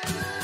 you.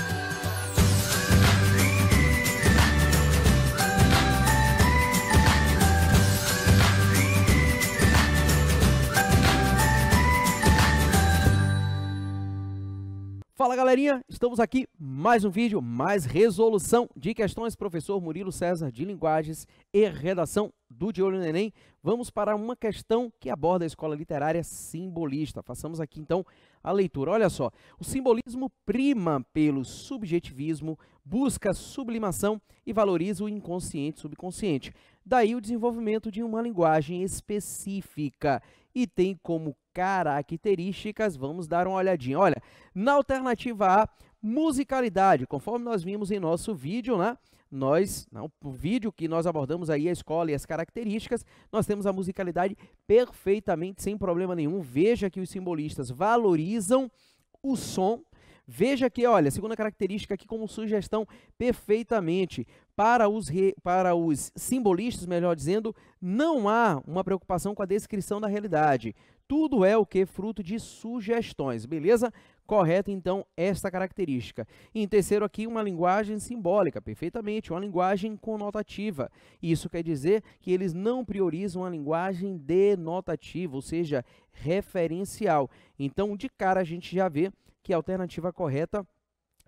Fala galerinha, estamos aqui mais um vídeo, mais resolução de questões, professor Murilo César de Linguagens e Redação do De Olho no Enem. Vamos para uma questão que aborda a escola literária simbolista. Façamos aqui então a leitura. Olha só, o simbolismo prima pelo subjetivismo, busca sublimação e valoriza o inconsciente subconsciente. Daí o desenvolvimento de uma linguagem específica e tem como características, vamos dar uma olhadinha. Olha, na alternativa A, musicalidade, conforme nós vimos em nosso vídeo, né? Nós, não, o vídeo que nós abordamos aí a escola e as características, nós temos a musicalidade perfeitamente sem problema nenhum. Veja que os simbolistas valorizam o som Veja que, olha, segunda característica aqui como sugestão perfeitamente. Para os, re, para os simbolistas, melhor dizendo, não há uma preocupação com a descrição da realidade. Tudo é o que? Fruto de sugestões, beleza? Correta, então, esta característica. Em terceiro aqui, uma linguagem simbólica, perfeitamente, uma linguagem conotativa. Isso quer dizer que eles não priorizam a linguagem denotativa, ou seja, referencial. Então, de cara, a gente já vê que a alternativa correta é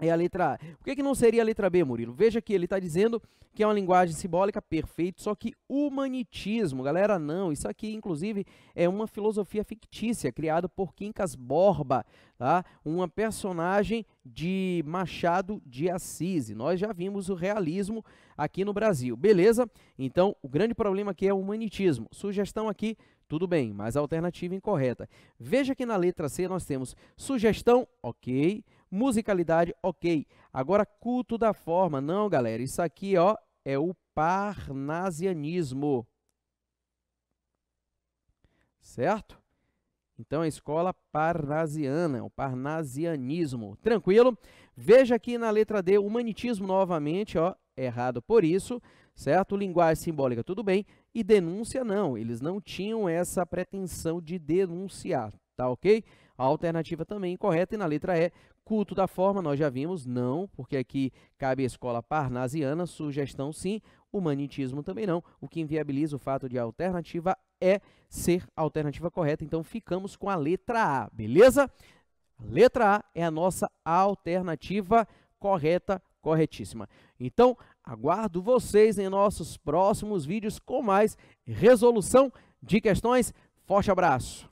é a letra A. Por que, que não seria a letra B, Murilo? Veja que ele está dizendo que é uma linguagem simbólica perfeita, só que humanitismo, galera, não. Isso aqui, inclusive, é uma filosofia fictícia criada por Quincas Borba, tá? uma personagem de Machado de Assis. Nós já vimos o realismo aqui no Brasil, beleza? Então, o grande problema aqui é o humanitismo. Sugestão aqui, tudo bem, mas a alternativa incorreta. Veja que na letra C nós temos sugestão, ok Musicalidade, ok. Agora, culto da forma. Não, galera, isso aqui ó, é o parnasianismo. Certo? Então, a escola parnasiana, o parnasianismo. Tranquilo? Veja aqui na letra D, humanitismo novamente, ó, errado por isso, certo? Linguagem simbólica, tudo bem. E denúncia, não. Eles não tinham essa pretensão de denunciar, tá ok? A alternativa também correta e na letra E, culto da forma, nós já vimos, não, porque aqui cabe a escola parnasiana, sugestão sim, humanitismo também não, o que inviabiliza o fato de a alternativa é ser a alternativa correta, então ficamos com a letra A, beleza? A letra A é a nossa alternativa correta, corretíssima. Então, aguardo vocês em nossos próximos vídeos com mais resolução de questões. Forte abraço!